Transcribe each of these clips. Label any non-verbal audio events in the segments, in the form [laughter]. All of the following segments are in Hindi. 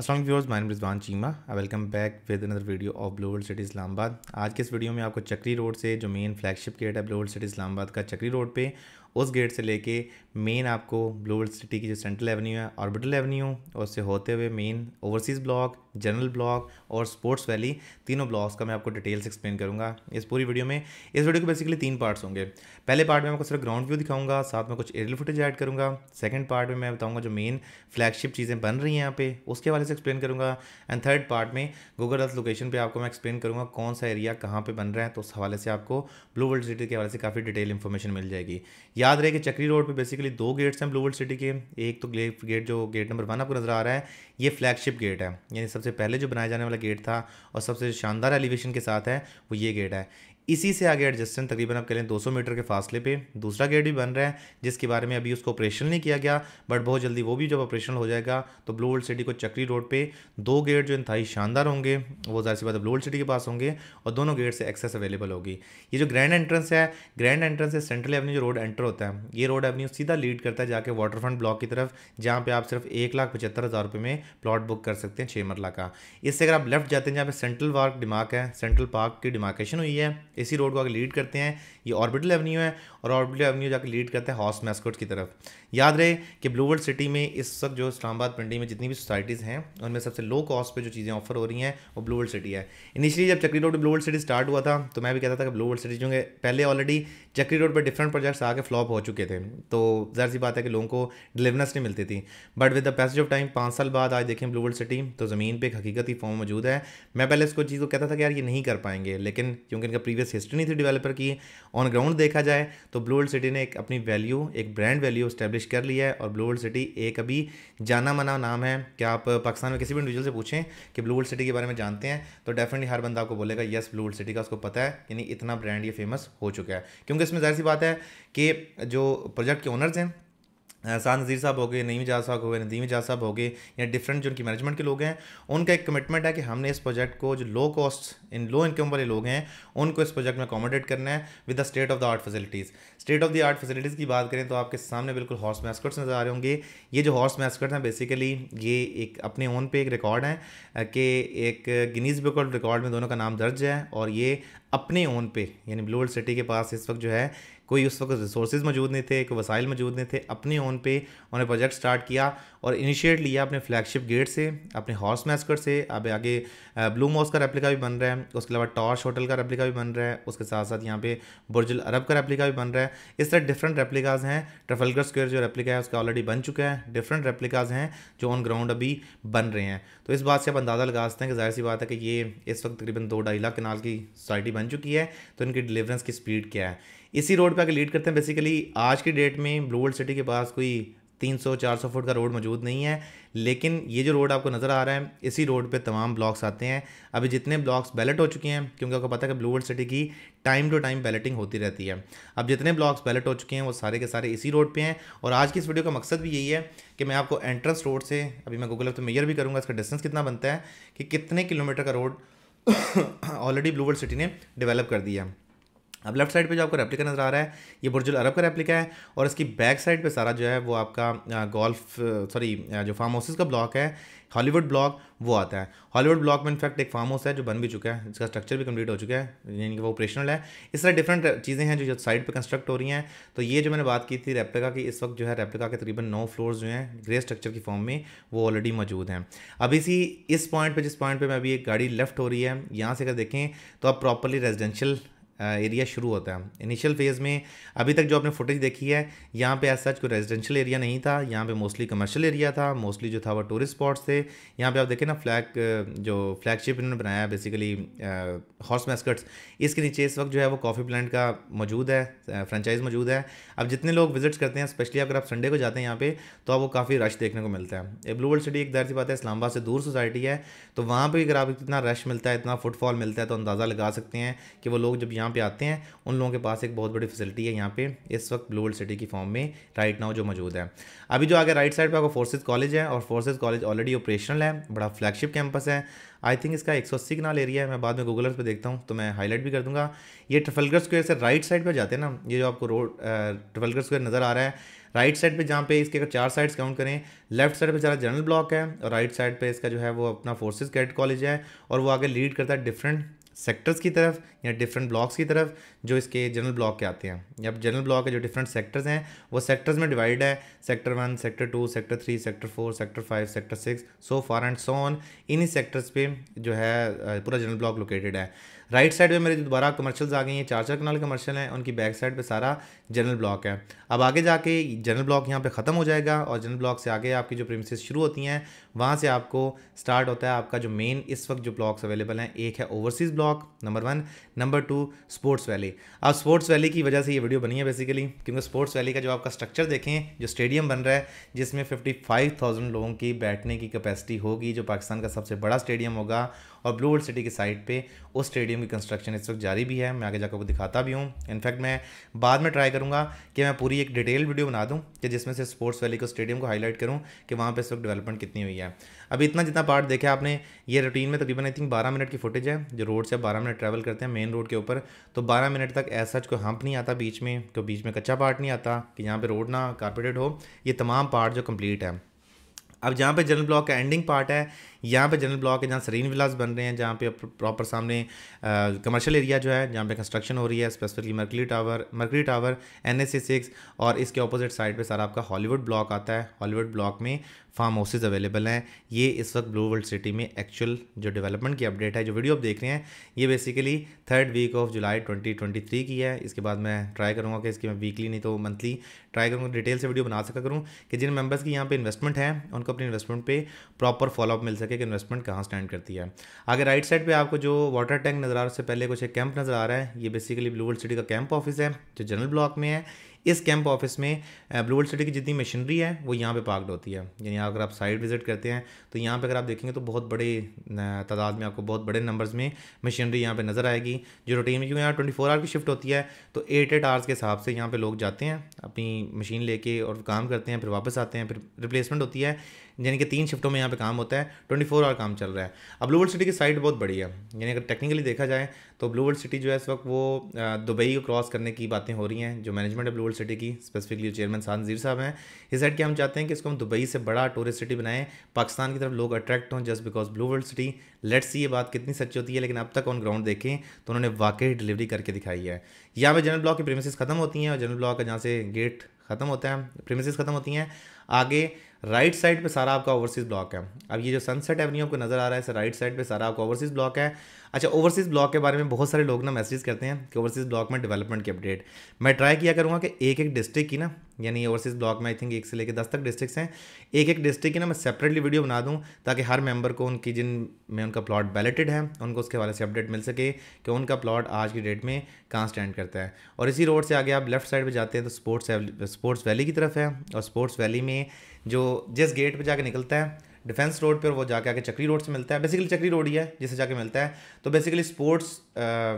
असलम व्यूअर्स माइन Rizwan Cheema I welcome back with another video of blue world city Islamabad आज के इस वीडियो में आपको चक्री रोड से जो मेन फ्लैगशिप गेट है ब्लू वर्ल्ड सिटी इस्लाबाद का चक्री रोड पे उस गेट से लेके मेन आपको ब्लू वर्ल्ड सिटी की जो सेंट्रल एवेन्यू है ऑर्बिटल एवेन्यू और उससे होते हुए main overseas block general block और स्पोर्ट्स वैली तीनों ब्लॉक्स का मैं आपको डिटेल्स एक्सप्लेन करूँगा इस पूरी वीडियो में इस वीडियो के बेसिकली तीन पार्ट्स होंगे पहले पार्ट में आपको सिर्फ ग्राउंड व्यू दिखाऊंगा साथ में कुछ एरियल फुटेज ऐड करूँगा सेकेंड पार्ट में मैं बताऊँगा जो मेन फ्लैगशिप चीज़ें बन रही हैं यहाँ पे उसके हवाले से एक्सप्लेन करूँगा एंड थर्ड पार्ट में गूगल अर्थ लोकेशन पर आपको मैं एक्सप्लेन करूँगा कौन सा एरिया कहाँ पर बन रहा है तो उस हवाले से आपको ब्लू वर्ल्ड सिटी के हवाले से काफ़ी डिटेल इन्फॉर्मेशन मिल जाएगी याद रहे कि चक्री रोड पे बेसिकली दो गेट्स हैं ब्लू वर्ल्ड सिटी के एक तो गेट जो गेट नंबर वन आपको नज़र आ रहा है ये फ्लैगशिप गेट है यानी सबसे पहले जो बनाया जाने वाला गेट था और सबसे शानदार एलिवेशन के साथ है वो ये गेट है इसी से आगे एडजस्टन तकरीबन आप कह लें 200 मीटर के फासले पे दूसरा गेट भी बन रहा है जिसके बारे में अभी उसको ऑपरेशन नहीं किया गया बट बहुत जल्दी वो भी जब ऑपरेशन हो जाएगा तो ब्लू वर्ल्ड सिटी को चक्री रोड पर दो गेट जो इंतहाई शानदार होंगे वो ज़ाहिर सी बात ब्लू वर्ल्ड सिटी के पास होंगे और दोनों गेट से एक्सेस अवेलेबल होगी ये जो ग्रैंड एंट्रेंस है ग्रैंड एंट्रेंस से सेंट्रल एवन्यू जो रोड एंटर होता है ये रोड एवन्यू सीधा लीड करता है जाके वाटरफ्रंट ब्लॉक की तरफ जहाँ पर आप सिर्फ एक लाख पचहत्तर हज़ार रुपये में प्लॉट बुक कर सकते हैं छः मरला का इससे अगर आप लेफ्ट जाते हैं जहाँ पे सेंट्रल पार्क डिमार्क है सेंट्रल पार्क की डिमार्केशन हुई है इसी रोड को आगे लीड करते हैं ये ऑर्बिटल एवेन्यू है और ऑर्बिटल एवेन्यू जाकर लीड करते हैं हॉस मैस्कोट की तरफ याद रहे कि ब्लू वर्ल्ड सिटी में इस वक्त जो इस्लामाबाद पिंडी में जितनी भी सोसाइटीज़ हैं उनमें सबसे लो कॉस्ट पर जो चीज़ें ऑफर हो रही हैं वो ब्लू वर्ल्ड सिटी है इनिशियली जब Chakri road blue world city start हुआ था तो मैं भी कहता था कि ब्लू वर्ल्ड सिटी जो पहले ऑलरेडी चक्री रोड पर डिफरेंट प्रोजेक्ट्स आके फ्लॉप हो चुके थे तो जहर सी बात है कि लोगों को डिलीवरेंस नहीं मिलती थी but with the passage of time पाँच साल बाद आज देखें ब्लू वर्ल्ड सिटी तो ज़मीन पर एक हकीकती फॉर्म मौजूद है मैं पहले इसको चीज़ को कहता था कि यार ये नहीं कर पाएंगे लेकिन क्योंकि इनका प्रीवियस प्रीवियस हिस्ट्री नहीं थी डेवलपर की ऑन ग्राउंड देखा जाए तो ब्लू वर्ल्ड सिटी ने एक अपनी वैल्यू एक ब्रांड वैल्यू स्टैब्लिश कर लिया है और ब्लू वर्ल्ड सिटी एक अभी जाना मना नाम है क्या आप पाकिस्तान में किसी भी इंडिविजुअल से पूछें कि ब्लू वर्ल्ड सिटी के बारे में जानते हैं तो डेफिनेटली हर बंदा आपको बोलेगा यस ब्लू वर्ल्ड सिटी का उसको पता है यानी इतना ब्रांड ये फेमस हो चुका है क्योंकि इसमें जाहिर सी बात है कि जो प्रोजेक्ट के ओनर्स हैं शाह नज़ीर साहब हो गए नईम जहाज साहब हो गए नदीम जहाज साहब हो गए या डिफरेंट जो उनकी मैनेजमेंट के लोग हैं उनका एक कमिटमेंट है कि हमने इस प्रोजेक्ट को जो low cost in low income वाले लोग हैं उनको इस प्रोजेक्ट में अकोमोडेट करना है with the state of the art facilities state of the art facilities की बात करें तो आपके सामने बिल्कुल हॉर्स मैस्कट्स नज़र आ रहे होंगे ये जो हॉर्स मैस्कट्स हैं बेसिकली ये एक अपने ओन पे एक रिकॉर्ड है कि एक गिनीज बुक ऑफ रिकॉर्ड में दोनों का नाम दर्ज है और ये अपने ओन पे यानी ब्लूवर्ड सिटी के पास इस वक्त जो है कोई उस वक्त रिसोर्सेज मौजूद नहीं थे कोई वसाइल मौजूद नहीं थे अपने ओन पे उन्होंने प्रोजेक्ट स्टार्ट किया और इनिशिएट लिया अपने फ्लैगशिप गेट से अपने हॉर्स मैस्कर से अब आगे ब्लू मॉस का रेप्लिका भी बन रहा है उसके अलावा टॉर्च होटल का रेप्लिका भी बन रहा है उसके साथ साथ यहाँ पे बुर्जुल अरब का रेप्लिका भी बन रहा है इस तरह डिफरेंट रेप्लिकाज़ हैं ट्रफलगर स्क्वेयर जो रेप्लिका है उसका ऑलरेडी बन चुका है डिफरेंट रेप्लिकाज़ हैं जो ऑन ग्राउंड अभी बन रहे हैं तो इस बात से आप अंदाज़ा लगा सकते हैं कि जाहिर सी बात है कि ये इस वक्त तकरीबन दो ढाई लाख कनाल की सोसाइटी बन चुकी है तो इनकी डिलीवरेंस की स्पीड क्या है इसी रोड का आगे लीड करते हैं बेसिकली आज की डेट में ब्लू वर्ल्ड सिटी के पास कोई 300-400 फुट का रोड मौजूद नहीं है लेकिन ये जो रोड आपको नज़र आ रहा है इसी रोड पे तमाम ब्लॉक्स आते हैं अभी जितने ब्लॉक्स बैलेट हो चुके हैं क्योंकि आपको पता है कि ब्लू वर्ल्ड सिटी की टाइम टू टाइम बैलेटिंग होती रहती है अब जितने ब्लॉक्स बैलेट हो चुके हैं वो सारे के सारे इसी रोड पे हैं और आज की इस वीडियो का मकसद भी यही है कि मैं आपको एंट्रेंस रोड से अभी मैं गूगल तो मेयर भी करूँगा इसका डिस्टेंस कितना बनता है कि कितने किलोमीटर का road already blue world city ने डेवलप कर दिया है अब लेफ्ट साइड पे जो आपको रेप्लिका नज़र आ रहा है ये बुर्जुल अरब का रेप्लिका है और इसकी बैक साइड पे सारा जो है वो आपका गोल्फ सॉरी जो फार्म हाउसेज का ब्लॉक है हॉलीवुड ब्लॉक वो आता है हॉलीवुड ब्लॉक में इनफैक्ट एक फार्म हाउस है जो बन भी चुका है इसका स्ट्रक्चर भी कंप्लीट हो चुका है यानी कि वो ऑपरेशनल है इस तरह डिफरेंट चीज़ें हैं जो साइड पर कंस्ट्रक्ट हो रही हैं तो ये जो मैंने बात की थी रेप्लिका की इस वक्त जो है रेप्लिका के तकरीबन नौ फ्लोर्स जो हैं ग्रे स्ट्रक्चर की फॉर्म में वो ऑलरेडी मौजूद हैं अब इसी इस पॉइंट पर जिस पॉइंट पर मैं अभी एक गाड़ी लेफ्ट हो रही है यहाँ से अगर देखें तो आप प्रॉपरली रेजिडेंशियल एरिया शुरू होता है इनिशियल फेज़ में अभी तक जो आपने फुटेज देखी है यहाँ पे ऐसा कोई रेजिडेंशियल एरिया नहीं था यहाँ पे मोस्टली कमर्शियल एरिया था मोस्टली जो था वो टूरिस्ट स्पॉट्स थे यहाँ पे आप देखें ना फ्लैग जो फ्लैगशिप इन्होंने बनाया बेसिकली हॉर्स मैस्कट्स इसके नीचे इस वक्त जो है वो कॉफ़ी प्लांट का मौजूद है फ्रेंचाइज मौजूद है अब जितने लोग विजिट्स करते हैं स्पेशली अगर आप संडे को जाते हैं यहाँ पर तो आपको काफ़ी रश देखने को मिलता है ब्लू वर्ल्ड सिटी एक दर्जी बात है इस्लामाबाद से दूर सोसाइटी है तो वहाँ पर अगर आप इतना रश मिलता है इतना फुटफॉल मिलता है तो अंदाज़ा लगा सकते हैं कि वो लोग जब यहाँ यहाँ पे आते हैं उन लोगों के पास एक बहुत बड़ी फैसिलिटी है यहाँ पे इस वक्त ब्लू वर्ल्ड सिटी की फॉर्म में राइट नाउ जो मौजूद है अभी जो आगे राइट साइड पर आपको फोर्सेज कॉलेज है और फोर्सेज कॉलेज ऑलरेडी ऑपरेशनल है बड़ा फ्लैगशिप कैंपस है आई थिंक इसका एक सौ अस्सी कनाल एरिया है मैं बाद में गूगल पर देखता हूँ तो मैं हाईलाइट भी कर दूंगा ये ट्रफलगर स्क्वेयर से राइट साइड पर जाते हैं ना ये जो आपको रोड ट्रफलगर स्क्वेयर नज़र आ रहा है राइट साइड पे जहाँ पे इसके अगर चार साइड्स काउंट करें लेफ्ट साइड पे ज़रा जनरल ब्लॉक है और राइट साइड पे इसका जो है वो अपना फोर्सेज कैडेट कॉलेज है और वो आगे लीड करता है डिफरेंट सेक्टर्स की तरफ या डिफरेंट ब्लॉक्स की तरफ जो इसके जनरल ब्लॉक के आते हैं या जनरल ब्लॉक के जो डिफरेंट सेक्टर्स हैं वो सेक्टर्स में डिवाइड है sector one sector two sector three sector four sector five sector six so far and so on इन्हीं सेक्टर्स पे जो है पूरा जनरल ब्लॉक लोकेटेड है राइट साइड पे मेरे जो दोबारा कमर्शियल्स आ गए हैं चार चार कनाल कमर्शियल हैं उनकी बैक साइड पे सारा जनरल ब्लॉक है अब आगे जाके जनरल ब्लॉक यहाँ पे ख़त्म हो जाएगा और जनरल ब्लॉक से आगे आपकी जो प्रेमिस शुरू होती हैं वहाँ से आपको स्टार्ट होता है आपका जो मेन इस वक्त जो ब्लॉक्स अवेलेबल हैं एक है overseas block number one number two sports valley अब स्पोर्ट्स वैली की वजह से ये वीडियो बनी है बेसिकली क्योंकि स्पोर्ट्स वैली का जो आपका स्ट्रक्चर देखें जो स्टेडियम बन रहा है जिसमें फिफ्टी फाइव थाउजेंड लोगों की बैठने की कैपेसिटी होगी जो पाकिस्तान का सबसे बड़ा स्टेडियम होगा और ब्लू वर्ल्ड सिटी की साइड पर उस स्टेडियम की कंस्ट्रक्शन इस वक्त जारी भी है मैं आगे जाकर वो दिखाता भी हूँ इनफैक्ट मैं बाद में ट्राई करूँगा कि मैं पूरी एक डिटेल वीडियो बना दूँ कि जिसमें से स्पोर्ट्स वैली को स्टेडियम को हाईलाइट करूँ कि वहाँ पर इस वक्त डेवलपमेंट कितनी हुई है अभी इतना जितना पार्ट देखा आपने ये रूटीन में तकरीबन आई थिंक बारह मिनट की फुटेज है जो रोड से बारह मिनट ट्रैवल करते हैं मेन रोड के ऊपर तो बारह मिनट तक ऐसा कोई हम्प नहीं आता बीच में कोई बीच में कच्चा पार्ट नहीं आता कि यहाँ पर रोड ना कारपेटेड हो ये तमाम पार्ट जो कम्प्लीट है अब जहाँ पे जनरल ब्लॉक का एंडिंग पार्ट है यहाँ पे जनरल ब्लॉक है जहाँ सरीन विलास बन रहे हैं जहाँ पे प्रॉपर सामने कमर्शियल एरिया जो है जहाँ पे कंस्ट्रक्शन हो रही है स्पेसिफिकली मर्कली टावर मर्कली टावर एन एस और इसके अपोजिट साइड पे सारा आपका हॉलीवुड ब्लॉक आता है हॉलीवुड ब्लॉक में फार्म हाउसेज़ अवेलेबल हैं ये इस वक्त ब्लू वर्ल्ड सिटी में एक्चुअल जो डेवलपमेंट की अपडेट है जो वीडियो आप देख रहे हैं ये basically third week of July 2023 की है इसके बाद मैं ट्राई करूँगा कि इसकी मैं वीकली नहीं तो मंथली ट्राई करूँगा डिटेल से वीडियो बना सका करूँ कि जिन मेम्बर्स की यहाँ पर इन्वेस्टमेंट है उनको अपनी इन्वेस्टमेंट पर प्रॉपर फॉलोअप मिल सके कि इन्वेस्टमेंट कहाँ स्टैंड करती है आगे राइट साइड पर आपको जो वाटर टैंक नज़र आ रहा है उससे पहले कुछ एक कैंप नज़र आ रहा है ये बेसिकली ब्लू वर्ल्ड सिटी का कैंप ऑफिस है जो जनरल ब्लॉक में है इस कैंप ऑफिस में ब्लू वर्ल्ड सिटी की जितनी मशीनरी है वो यहाँ पे पार्कड होती है यानी अगर आप साइट विजिट करते हैं तो यहाँ पे अगर आप देखेंगे तो बहुत बड़े तादाद में आपको बहुत बड़े नंबर्स में मशीनरी यहाँ पर नज़र आएगी जो रूटीन में क्योंकि यहाँ ट्वेंटी आवर की शिफ्ट होती है तो एट एट आवर्स के हिसाब से यहाँ पर लोग जाते हैं अपनी मशीन ले और काम करते हैं फिर वापस आते हैं फिर रिप्लेसमेंट होती है यानी कि तीन शिफ्टों में यहाँ पे काम होता है ट्वेंटी फोर आवर काम चल रहा है अब ब्लू वर्ल्ड सिटी की साइड बहुत बड़ी है यानी अगर टेक्निकली देखा जाए तो ब्लू वर्ल्ड सिटी जो है इस वक्त वो दुबई को क्रॉस करने की बातें हो रही हैं जो मैनेजमेंट है ब्लू वर्ल्ड सिटी की स्पेसिफिकली चेयरमैन सानजीर साहब हैं इस साइड के हम चाहते हैं कि इसको हम दुबई से बड़ा टूरिस्ट सिटी बनाएं पाकिस्तान की तरफ लोग अट्रैक्ट हों just because blue world city let's see ये बात कितनी सच्ची होती है लेकिन अब तक ऑन ग्राउंड देखें तो उन्होंने वाकई डिलीवरी करके दिखाई है यहाँ पर जनरल ब्लॉक की प्रेमिस ख़त्म होती हैं और जनरल ब्लॉक का जहाँ से गेट ख़त्म होता है प्रेमिस ख़त्म होती हैं आगे राइट साइड पे सारा आपका ओवरसीज ब्लॉक है अब ये जो सनसेट एवेन्यू आपको नजर आ रहा है राइट साइड पे सारा आपका ओवरसीज ब्लॉक है अच्छा ओवरसीज़ ब्लॉक के बारे में बहुत सारे लोग ना मैसेज करते हैं कि ओवरसीज़ ब्लॉक में डेवलपमेंट की अपडेट मैं ट्राई किया करूँगा कि एक एक डिस्ट्रिक्ट की ना यानी ओवरसीज़ ब्लॉक में आई थिंक एक से लेकर दस तक डिस्ट्रिक्स हैं एक एक डिस्ट्रिक्ट की ना मैं सेपरेटली वीडियो बना दूँ ताकि हर मेंबर को उनकी जिन में उनका प्लॉट बैलेटेड है उनको उसके हवाले से अपडेट मिल सके कि उनका प्लॉट आज की डेट में कहाँ स्टैंड करता है और इसी रोड से आगे आप लेफ्ट साइड पर जाते हैं तो स्पोर्ट्स स्पोर्ट्स वैली की तरफ है और स्पोर्ट्स वैली में जो जिस गेट पर जाकर निकलता है डिफेंस रोड पर वो जाके आके चक्री रोड से मिलता है बेसिकली चक्री रोड ही है जिसे जाके मिलता है तो बेसिकली स्पोर्ट्स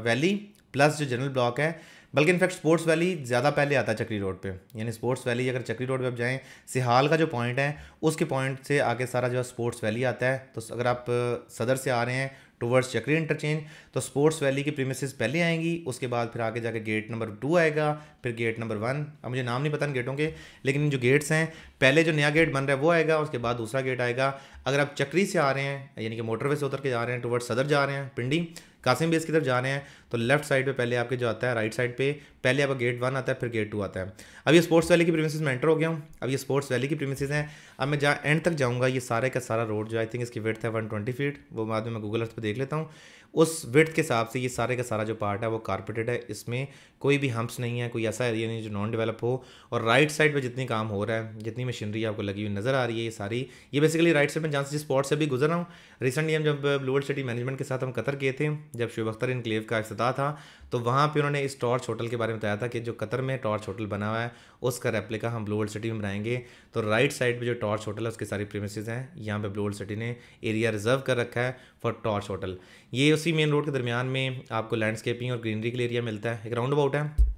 वैली प्लस जो जनरल ब्लॉक है बल्कि इनफैक्ट स्पोर्ट्स वैली ज़्यादा पहले आता है चक्री रोड पे यानी स्पोर्ट्स वैली अगर चक्री रोड पे आप जाएँ सिहाल का जो पॉइंट है उसके पॉइंट से आगे सारा जो है स्पोर्ट्स वैली आता है तो अगर आप uh, सदर से आ रहे हैं टूवर्ड्स चक्री इंटरचेंज तो स्पोर्ट्स वैली की प्रीमिसेस पहले आएंगी उसके बाद फिर आगे जाके गेट नंबर टू आएगा फिर गेट नंबर वन अब मुझे नाम नहीं पता इन गेटों के लेकिन जो गेट्स हैं पहले जो नया गेट बन रहा है वो आएगा उसके बाद दूसरा गेट आएगा अगर आप चक्री से आ रहे हैं यानी कि मोटरवे से उतर के जा रहे हैं टूवर्ड्स सदर जा रहे हैं पिंडी कासिम बेस की तरफ जा रहे हैं तो लेफ्ट साइड पे पहले आपके जो आता है राइट साइड पे पहले आपका गेट वन आता है फिर गेट टू आता है अब ये स्पोर्ट्स वैली की प्रीमिस में एंटर हो गया हूँ अब ये स्पोर्ट्स वैली की प्रीमिस हैं अब मैं जहाँ एंड तक जाऊँगा ये सारे का सारा रोड जो आई थिंक इसकी वेट है वन फीट वो बाद में मैं गूगल अर्थ पर देख लेता हूँ उस विथ के हिसाब से ये सारे का सारा जो पार्ट है वो कारपेटेड है इसमें कोई भी हम्प्स नहीं है कोई ऐसा एरिया नहीं जो नॉन डेवलप हो और राइट साइड पे जितनी काम हो रहा है जितनी मशीनरी आपको लगी हुई नज़र आ रही है ये सारी ये बेसिकली राइट साइड में जहाँ से जिस स्पॉट से भी गुजर रहा हूँ रिसेंटली हम जब लोअर सिटी मैनेजमेंट के साथ हम कतर गए थे जब शुभ अख्तर इनक्लेव का अफ्ताह था तो वहाँ पर उन्होंने इस टॉर्च होटल के बारे में बताया था कि जो कतर में टॉर्च होटल बना हुआ है उसका रेप्लिका हम ब्लू सिटी में बनाएंगे तो राइट साइड पर जो टॉर्च होटल है उसकी सारी प्रेमिस हैं यहाँ पर ब्लू सिटी ने एरिया रिजर्व कर रखा है फॉर टॉर्च होटल ये उसी मेन रोड के दरमियान में आपको लैंडस्केपिंग और ग्रीनरी के लिए एरिया मिलता है एक राउंड अबाउट है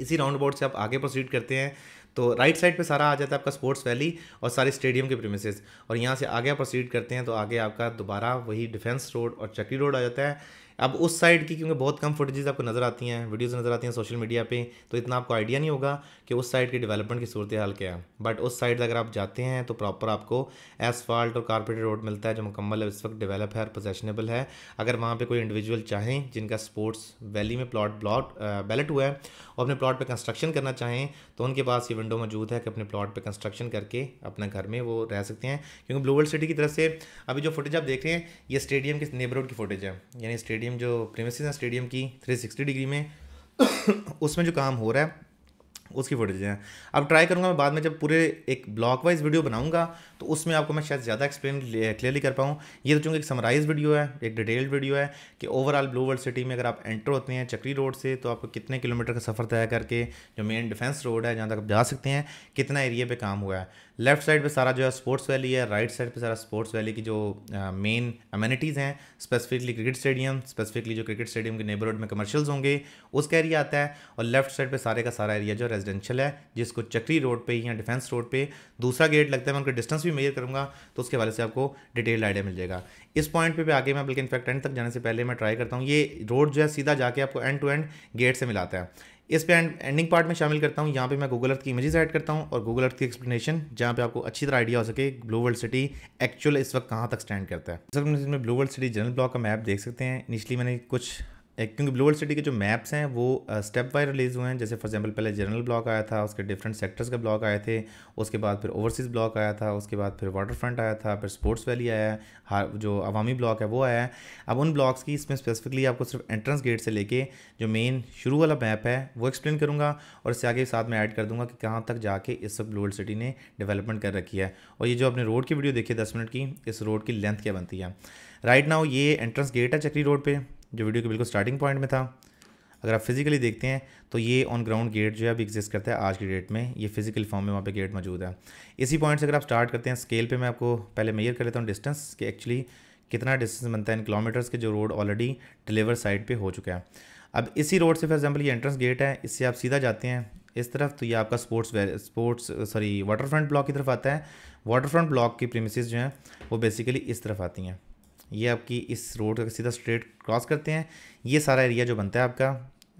इसी राउंड अबाउट से आप आगे प्रोसीड करते हैं तो राइट साइड पे सारा आ जाता है आपका स्पोर्ट्स वैली और सारे स्टेडियम के प्रेमिसेस और यहाँ से आगे आप प्रोसीड करते हैं तो आगे आपका दोबारा वही डिफेंस रोड और चक्री रोड आ जाता है अब उस साइड की क्योंकि बहुत कम फुटेजेस आपको नज़र आती हैं वीडियोज़ नज़र आती हैं सोशल मीडिया पे तो इतना आपको आइडिया नहीं होगा कि उस साइड की डेवलपमेंट की सूरत हाल क्या है बट उस साइड अगर आप जाते हैं तो प्रॉपर आपको एसफाल्ट और कारपेटेड रोड मिलता है जो मुकम्मल इस वक्त डेवलप है और पोजेशनेबल है अगर वहाँ पर कोई इंडिविजुअल चाहें जिनका स्पोर्ट्स वैली में प्लाट ब्लॉट बैलेट हुआ है और अपने प्लाट पर कंस्ट्रक्शन करना चाहें तो उनके पास ये विंडो मौजूद है कि अपने प्लाट पर कंस्ट्रक्शन करके अपने घर में वो रह सकते हैं क्योंकि ग्लोबल सिटी की तरफ से अभी जो फुटेज आप देख रहे हैं ये स्टेडियम के नेबरहुड की फुटेज है यानी स्टेडियम स्टेडियम जो प्रेमिस स्टेडियम की 360 डिग्री में [coughs] उसमें जो काम हो रहा है उसकी फुटेज हैं अब ट्राई करूँगा मैं बाद में जब पूरे एक ब्लॉक वाइज वीडियो बनाऊँगा तो उसमें आपको मैं शायद ज़्यादा एक्सप्लेन क्लियरली कर पाऊँ ये तो चूँकि एक समराइज वीडियो है एक डिटेल्ड वीडियो है कि ओवरऑल ब्लू वर्ल्ड सिटी में अगर आप एंटर होते हैं चक्री रोड से तो आपको कितने किलोमीटर का सफ़र तय करके जो मेन डिफेंस रोड है जहाँ तक आप जा सकते हैं कितना एरिए पर काम हुआ है लेफ्ट साइड पर सारा जो है स्पोर्ट्स वैली है राइट साइड पर सारा स्पोर्ट्स वैली की जो मेन अमेनिटीज़ हैं स्पेसिफिकली क्रिकेट स्टेडियम स्पेसिफिकली जो क्रिकेट स्टेडियम के नेबरहुड में कमर्शल होंगे उसका एरिया आता है और लेफ्ट साइड पर सारे का सारा एरिया जो है रेजिडेंशियल है जिसको चक्री रोड पे या डिफेंस रोड पे दूसरा गेट लगता है मैं उनका डिस्टेंस भी मेजर करूँगा तो उसके वाले से आपको डिटेल आइडिया मिल जाएगा इस पॉइंट पे भी आगे मैं बल्कि इनफैक्ट एंड तक जाने से पहले मैं ट्राई करता हूँ ये रोड जो है सीधा जाके आपको एंड टू एंड गेट से मिलाता है इस पे एंड एंडिंग पार्ट में शामिल करता हूँ यहाँ पे मैं गूगल अर्थ की इमेजेस ऐड करता हूँ और गूगल अर्थ की एक्सप्लेनेशन जहाँ पे आपको अच्छी तरह आइडिया हो सके ब्लू वर्ल्ड सिटी एक्चुअल इस वक्त कहाँ तक स्टैंड करता है सर में blue world city general block का मैप देख सकते हैं निचली मैंने कुछ क्योंकि ग्लोबल सिटी के जो मैप्स हैं वो स्टेप वाइज रिलीज़ हुए हैं जैसे फॉर एग्जांपल पहले जनरल ब्लॉक आया था उसके डिफरेंट सेक्टर्स का ब्लॉक आए थे उसके बाद फिर ओवरसीज़ ब्लॉक आया था उसके बाद फिर वाटर फ्रंट आया था फिर स्पोर्ट्स वैली आया हा जो अवामी ब्लॉक है वो आया है अब उन ब्लॉक्स की इसमें स्पेसिफिकली आपको सिर्फ एंट्रेंस गेट से लेके जो मेन शुरू वाला मैप है वो एक्सप्लेन करूँगा और इससे आगे साथ में ऐड कर दूँगा कि कहाँ तक जाके इस वक्त ग्लोबल सिटी ने डेवलपमेंट कर रखी है और ये जो आपने रोड की वीडियो देखी है दस मिनट की इस रोड की लेंथ क्या बनती है राइट नाउ ये एंट्रेंस गेट है चक्री रोड पर जो वीडियो के बिल्कुल स्टार्टिंग पॉइंट में था अगर आप फिजिकली देखते हैं तो ये ऑन ग्राउंड गेट जो है अभी एग्जिस्ट करता है आज की डेट में ये फिजिकल फॉर्म में वहाँ पे गेट मौजूद है इसी पॉइंट से अगर आप स्टार्ट करते हैं स्केल पे मैं आपको पहले मेयर कर लेता हूँ डिस्टेंस कि एक्चुअली कितना डिस्टेंस बनता है इन किलोमीटर्स के जो रोड ऑलरेडी डिलीवर साइड पर हो चुका है अब इसी रोड से फॉर एग्जाम्पल ये एंट्रेंस गेट है इससे आप सीधा जाते हैं इस तरफ तो ये आपका sports sports sorry water front block की तरफ आता है वाटर फ्रंट ब्लॉक की प्रीमिस जो हैं वो बेसिकली इस तरफ आती हैं ये आपकी इस रोड का सीधा स्ट्रेट क्रॉस करते हैं ये सारा एरिया जो बनता है आपका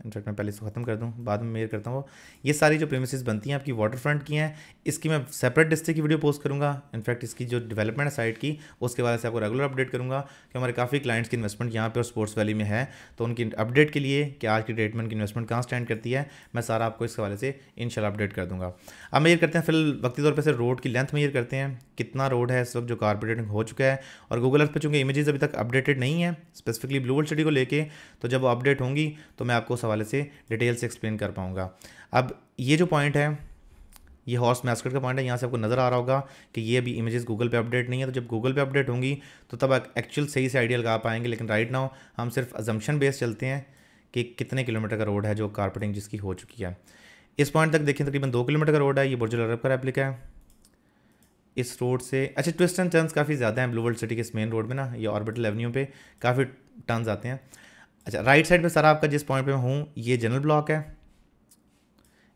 इनफैक्ट मैं पहले इसको ख़त्म कर दूँ बाद में मेयर करता हूँ ये सारी जो प्रेमिसेस बनती हैं आपकी वाटर फ्रंट की हैं इसकी मैं सेपरेट डिस्ट्रिक्ट की वीडियो पोस्ट करूँगा इनफैक्ट इसकी जो डेवलपमेंट साइड की उसके बाद से आपको रेगुलर अपडेट करूँगा कि हमारे काफ़ी क्लाइंट्स की इन्वेस्टमेंट यहाँ पर और स्पोर्ट्स वैली में है तो उनकी अपडेट के लिए कि आज की डेट में उनकी इन्वेस्टमेंट कहाँ स्टैंड करती है मैं सारा आपको इस हवाले से इनशाला अपडेट कर दूँगा अब मेयर करते हैं फिलहाल वक्ती तौर पर से रोड की लेंथ मेयर करते हैं कितना रोड है इस वक्त जो कारपोरेटिंग हो चुका है और गूगल अर्थ पर चूँकि इमेजेज़ अभी तक अपडेटेड नहीं है स्पेसिफिकली ब्लू वर्ल्ड सिटी को लेकर तो जब वो अपडेट होंगी तो मैं आपको हवाले से डिटेल से एक्सप्लेन कर पाऊँगा अब ये जो पॉइंट है ये हॉर्स मैस्कट का पॉइंट है यहाँ से आपको नज़र आ रहा होगा कि ये अभी इमेजेस गूगल पे अपडेट नहीं है तो जब गूगल पे अपडेट होंगी तो तब एक्चुअल सही से आइडिया लगा पाएंगे लेकिन राइट नाउ हम सिर्फ अजम्पन बेस चलते हैं कि कितने किलोमीटर का रोड है जो कारपेटिंग जिसकी हो चुकी है इस पॉइंट तक देखें तकरीबन दो किलोमीटर का रोड है ये बुर्जुल अरब का रेप्लिका है इस रोड से अच्छा ट्विस्ट एंड टर्न्स काफ़ी ज़्यादा हैं ब्लू वर्ल्ड सिटी के इस मेन रोड में ना ये ऑर्बिटल एवन्यू पर काफ़ी टर्नस आते हैं अच्छा राइट साइड में सर आपका जिस पॉइंट पे मैं हूँ ये जनरल ब्लॉक है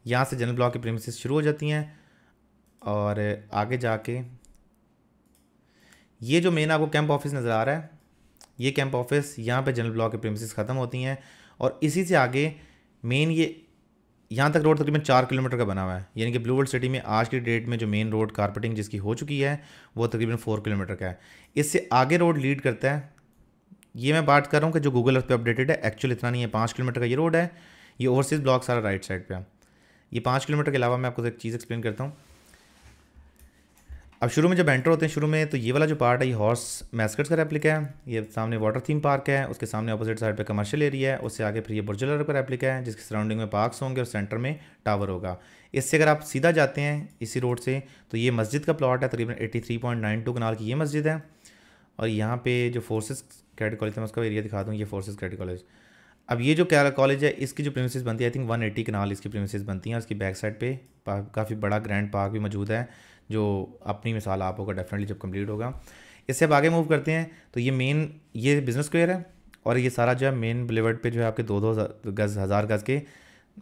यहाँ से जनरल ब्लॉक की प्रेमिसेस शुरू हो जाती हैं और आगे जाके ये जो मेन आपको कैंप ऑफिस नज़र आ रहा है ये कैंप ऑफिस यहाँ पे जनरल ब्लॉक की प्रेमिसेस ख़त्म होती हैं और इसी से आगे मेन ये यहाँ तक रोड तकरीबन चार किलोमीटर का बना हुआ है यानी कि ब्लू वर्ल्ड सिटी में आज की डेट में जो मेन रोड कारपेटिंग जिसकी हो चुकी है वो तकरीबन फोर किलोमीटर का है इससे आगे रोड लीड करता है ये मैं बात कर रहा हूँ कि जो गूगल अर्थ पे अपडेटेड है एक्चुअल इतना नहीं है पाँच किलोमीटर का ये रोड है ये ओवरसीज ब्लॉक सारा राइट साइड पे ये पाँच किलोमीटर के अलावा मैं आपको एक चीज़ एक्सप्लेन करता हूँ अब शुरू में जब एंटर होते हैं शुरू में तो ये वाला जो पार्ट है ये हॉर्स मैस्कट्स का रेप्लिका है ये सामने वाटर थीम पार्क है उसके सामने अपोजिट साइड पे कमर्शियल एरिया है उससे आगे फिर ये बुर्ज का रेप्लिका है जिसके सराउंडिंग में पार्क्स होंगे और सेंटर में टावर होगा इससे अगर आप सीधा जाते हैं इसी रोड से तो ये मस्जिद का प्लाट है तकरीबन टू कनाल की ये मस्जिद है और यहाँ पर जो फोर्सेज कैडेट कॉलेज मैं उसका एरिया दिखा दूँ ये फोर्सेज कैडेट कॉलेज अब ये जो क्या कॉलेज है इसकी जो प्रेमिसेस बनती है I think one eighty kanal इसकी प्रेमिसेस बनती हैं उसकी बैक साइड पर काफ़ी बड़ा ग्रैंड पार्क भी मौजूद है जो अपनी मिसाल आप होगा डेफिनेटली जब कंप्लीट होगा इससे आप आगे मूव करते हैं तो ये मेन ये बिजनेस स्क्वेयर है और ये सारा जो है मेन ब्लेवर्ड पे जो है आपके दो दो गज़ हज़ार गज़ के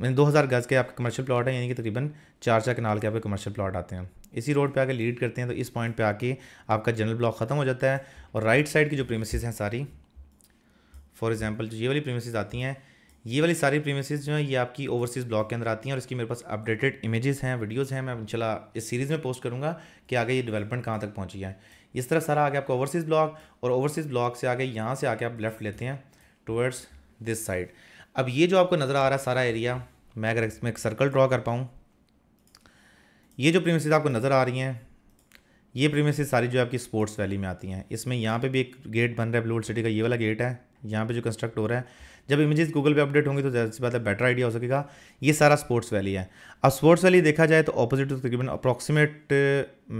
मैंने दो हज़ार गज़ के आपके कमर्शियल प्लाट हैं यानी कि तकरीबन चार चार कनाल के आपके कमर्शियल प्लाट आते हैं इसी रोड पे आके लीड करते हैं तो इस पॉइंट पे आके आपका जनरल ब्लॉक ख़त्म हो जाता है और राइट साइड की जो प्रीमिसज़ हैं सारी फॉर एग्जांपल जो ये वाली प्रीमिसज़ आती हैं ये वाली सारी प्रीमिसज जो हैं ये आपकी ओवरसीज़ ब्लॉक के अंदर आती हैं और इसकी मेरे पास अपडेटेड इमेजेस हैं वीडियोज़ हैं मैं इंशाल्लाह इस सीरीज़ में पोस्ट करूँगा कि आगे ये डेवलपमेंट कहाँ तक पहुँची है इस तरह सारा आगे आपका ओवरसीज़ ब्लॉक और ओवरसीज़ ब्लॉक से आगे यहाँ से आके आप लेफ़्ट लेते हैं टुवर्ड्स दिस साइड अब ये जो आपको नज़र आ रहा है सारा एरिया मैं अगर इसमें एक सर्कल ड्रॉ कर पाऊँ ये जो प्रीमिसेस आपको नज़र आ रही हैं ये प्रीमिसेस सारी जो आपकी स्पोर्ट्स वैली में आती हैं इसमें यहाँ पे भी एक गेट बन रहा है ब्लूड सिटी का ये वाला गेट है यहाँ पे जो कंस्ट्रक्ट हो रहा है जब इमेजेस गूगल पे अपडेट होंगी तो ज़्यादा से ज़्यादा बेटर आइडिया हो सकेगा ये सारा स्पोर्ट्स वैली है अब स्पोर्ट्स वैली देखा जाए तो अपोजिट तकरीबन अप्रॉक्सीमेट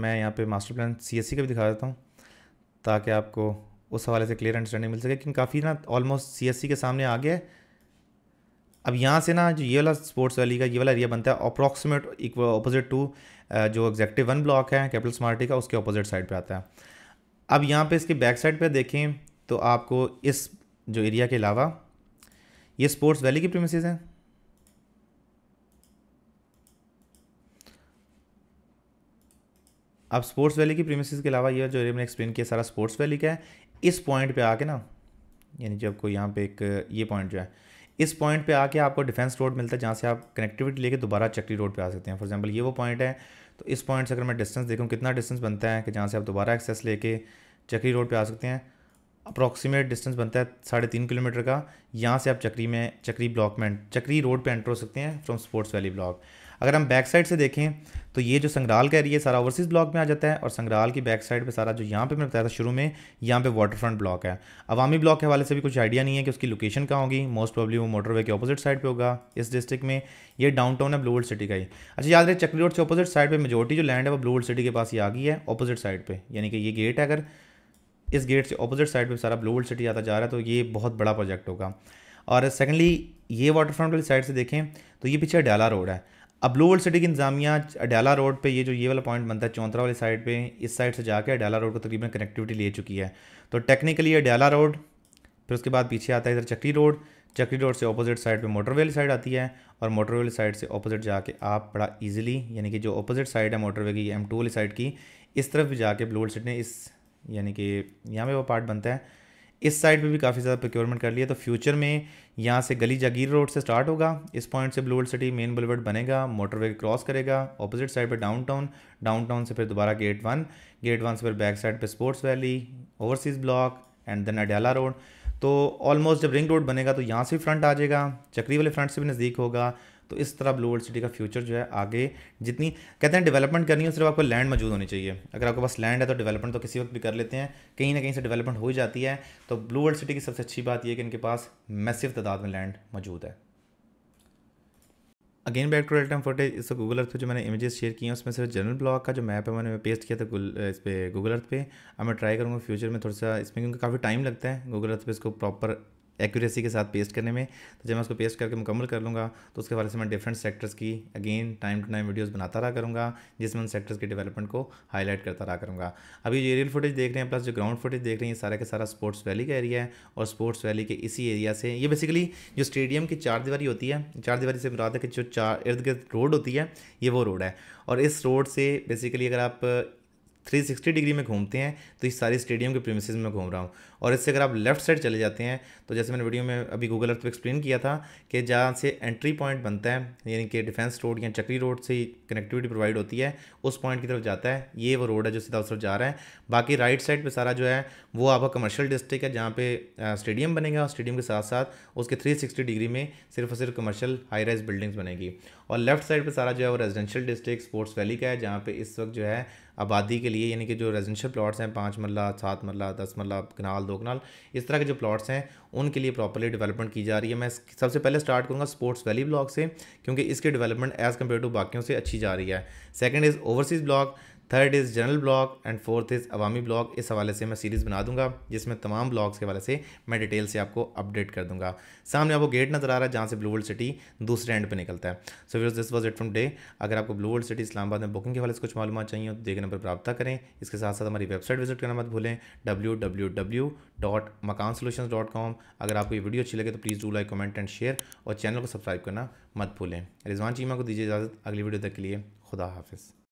मैं यहाँ पर मास्टर प्लान सी का भी दिखा देता हूँ ताकि आपको उस हवाले से क्लियर अंडरस्टैंडिंग मिल सके क्योंकि काफ़ी ना ऑलमोस्ट सी के सामने आ गया है अब यहाँ से ना जो ये वाला स्पोर्ट्स वैली का ये वाला एरिया बनता है अप्रॉक्सीमेट इक्वल अपोजिट टू जो एग्जैक्टिव वन ब्लॉक है कैपिटल स्मार्टी का उसके अपोजिट साइड पे आता है अब यहाँ पे इसके बैक साइड पे देखें तो आपको इस जो एरिया के अलावा ये स्पोर्ट्स वैली की प्रीमिसेस हैं अब स्पोर्ट्स वैली की प्रीमिस के अलावा ये जो एरिया मैंने एक्सप्लेन किया सारा स्पोर्ट्स वैली का है इस पॉइंट पे आके ना यानी जब आपको यहाँ पे एक ये पॉइंट जो है इस पॉइंट पे आके आपको डिफेंस रोड मिलता है जहाँ से आप कनेक्टिविटी लेके दोबारा चक्री रोड पे आ सकते हैं फॉर एग्जांपल ये वो पॉइंट है तो इस पॉइंट से अगर मैं डिस्टेंस देखूँ कितना डिस्टेंस बनता है कि जहाँ से आप दोबारा एक्सेस लेके चक्री रोड पर आ सकते हैं अप्रॉक्सीमेट डिस्टेंस बनता है साढ़े तीन किलोमीटर का यहाँ से आप चक्री में चक्री ब्लॉक में चक्री रोड पर एंटर हो सकते हैं फ्रॉम स्पोर्ट्स वैली ब्लॉक अगर हम बैक साइड से देखें तो ये जो संग्राल का एरिया सारा ओवरसीज़ ब्लॉक में आ जाता है और संग्राल की बैक साइड पे सारा जो यहाँ पे मैंने बताया था शुरू में यहाँ पे वाटर फ्रंट ब्लॉक है अवामी ब्लॉक के हवाले से भी कुछ आइडिया नहीं है कि उसकी लोकेशन कहाँ होगी मोस्ट प्रॉब्ली वो मोटरवे के अपोजिट साइड पर होगा इस डिस्ट्रिक्ट में ये डाउन टाउन है वर्ल्ड सिटी का ही अच्छा याद रहे चक्री रोड से अपोजिट साइड पर मेजोरिटी जो लैंड है वो वर्ल्ड सिटी के पास ही आ गई है अपोजिट साइड पर यानी कि ये गेट है अगर इस गेट से अपोजिट साइड पर सारा ब्लू वर्ल्ड सिटी आता जा रहा है तो ये बहुत बड़ा प्रोजेक्ट होगा और सेकेंडली ये वाटर फ्रंट वाली साइड से देखें तो ये पीछे डाला रोड है अब ब्लू वर्ल्ड सिटी की इंतजामिया अडाला रोड पे ये जो ये वाला पॉइंट बनता है चौंतरा वाली साइड पे इस साइड से जाके अडाला रोड को तकरीबन कनेक्टिविटी ले चुकी है तो टेक्निकली अडाला रोड फिर उसके बाद पीछे आता है इधर चक्री रोड चक्री रोड से अपोजिट साइड पे मोटरवे वाली साइड आती है और मोटरवे वाली साइड से अपोजिट जाके आप बड़ा इजीली यानी कि जो अपोजिट साइड है मोटरवे की एम टू वाली साइड की इस तरफ भी जाके ब्लू वर्ल्ड सिटी ने इस यानी कि यहाँ पे वो पार्ट बनता है इस साइड पे भी काफ़ी ज़्यादा प्रोक्योरमेंट कर लिया तो फ्यूचर में यहाँ से गली जागीर रोड से स्टार्ट होगा इस पॉइंट से blue world city main boulevard बनेगा मोटरवे क्रॉस करेगा अपोजिट साइड पे डाउनटाउन डाउनटाउन से फिर दोबारा गेट वन गेट वन से फिर बैक साइड पे sports valley overseas block and then Adiala road तो ऑलमोस्ट जब रिंग रोड बनेगा तो यहाँ से फ्रंट आ जाएगा चक्री वाले फ्रंट से भी नज़दीक होगा तो इस तरह ब्लू वर्ल्ड सिटी का फ्यूचर जो है आगे जितनी कहते हैं डेवलपमेंट करनी हो सिर्फ आपको लैंड मौजूद होनी चाहिए अगर आपके पास लैंड है तो डेवलपमेंट तो किसी वक्त भी कर लेते हैं कहीं ना कहीं से डेवलपमेंट हो जाती है तो ब्लू वर्ल्ड सिटी की सबसे अच्छी बात यह है कि इनके पास मैसिव तादाद में लैंड मौजूद है again back to real time footage इसको गूगल अर्थ पर जो मैंने इमेजेस शेयर किए हैं उसमें सिर्फ जनरल ब्लॉग का जो मैप है मैंने पेस्ट किया था इस पर गूगल अर्थ पे अब मैं ट्राई करूँगा फ्यूचर में थोड़ा सा इसमें क्योंकि काफ़ी टाइम लगता है गूगल अर्थ पे इसको प्रॉपर एक्यूरेसी के साथ पेस्ट करने में तो जब मैं उसको पेस्ट करके मुकम्मल कर लूँगा तो उसके बारे से मैं डिफरेंट सेक्टर्स की again time to time videos बनाता रहा करूँगा जिसमें उन सेक्टर्स की डेवलपमेंट को हाईलाइट करता रहा करूँगा अभी जो एरियल फुटेज देख रहे हैं प्लस जो ग्राउंड फुटेज देख रहे हैं सारा का सारा स्पोर्ट्स वैली का एरिया है और स्पोर्ट्स वैली के इसी एरिया से ये बेसिकली जो स्टेडियम की चार दीवारी होती है चार दीवारी से मुराद है कि जो चार इर्द गिर्द रोड होती है ये वो रोड है और इस रोड से बेसिकली अगर आप 360 डिग्री में घूमते हैं तो इस सारे स्टेडियम के प्रेमिसेज में घूम रहा हूँ और इससे अगर आप लेफ्ट साइड चले जाते हैं तो जैसे मैंने वीडियो में अभी गूगल अर्थ पर एक्सप्लेन किया था कि जहाँ से एंट्री पॉइंट बनता है यानी कि डिफेंस रोड या चक्री रोड से ही कनेक्टिविटी प्रोवाइड होती है उस पॉइंट की तरफ जाता है ये वो रोड है जो सीधा उस तरफ जा रहा है बाकी राइट साइड पर सारा जो है वो आपका कमर्शियल डिस्ट्रिक्ट है जहाँ पर स्टेडियम बनेगा स्टेडियम के साथ साथ उसके थ्री डिग्री में सिर्फ और सिर्फ कमर्शियल हाई राइज बिल्डिंग्स बनेगी और लेफ्ट साइड पर सारा जो है वो रेजिडेंशियल डिस्ट्रिक्ट स्पोर्ट्स वैली का है जहाँ पर इस वक्त जो है आबादी के लिए यानी कि जो रेजिडेंशियल प्लाट्स हैं पाँच मरला सात मरला दस मरला कनाल दो कनाल इस तरह के जो प्लाट्स हैं उनके लिए प्रॉपर्ली डेवलपमेंट की जा रही है मैं सबसे पहले स्टार्ट करूँगा स्पोर्ट्स वैली ब्लॉक से क्योंकि इसके डेवलपमेंट एज़ कम्पेयर टू बाकियों से अच्छी जा रही है second is overseas block third is general block and fourth is Awami block इस हवाले से मैं सीरीज़ बना दूंगा जिसमें तमाम ब्लॉग्स के हवाले से मैं डिटेल से आपको अपडेट कर दूंगा सामने आपको गेट नज़र आ रहा है जहाँ से ब्लू वर्ल्ड सिटी दूसरे एंड पर निकलता है so where's this was it from day अगर आपको ब्लू वर्ल्ड सिटी इस्लामाबाद में बुकिंग के हवाले से कुछ मालूम चाहिए तो देखने नंबर पर रब्ता करें इसके साथ साथ हमारी वेबसाइट विजिट करना मत भूलें W W W dot Makaan dot com अगर आपको ये वीडियो अच्छी लगे तो please do like comment and share और चैनल को सब्सक्राइब करना मत भूलें रिजवान चीमा को दीजिए इजाज़त अगली वीडियो तक के लिए खुदा हाफिज़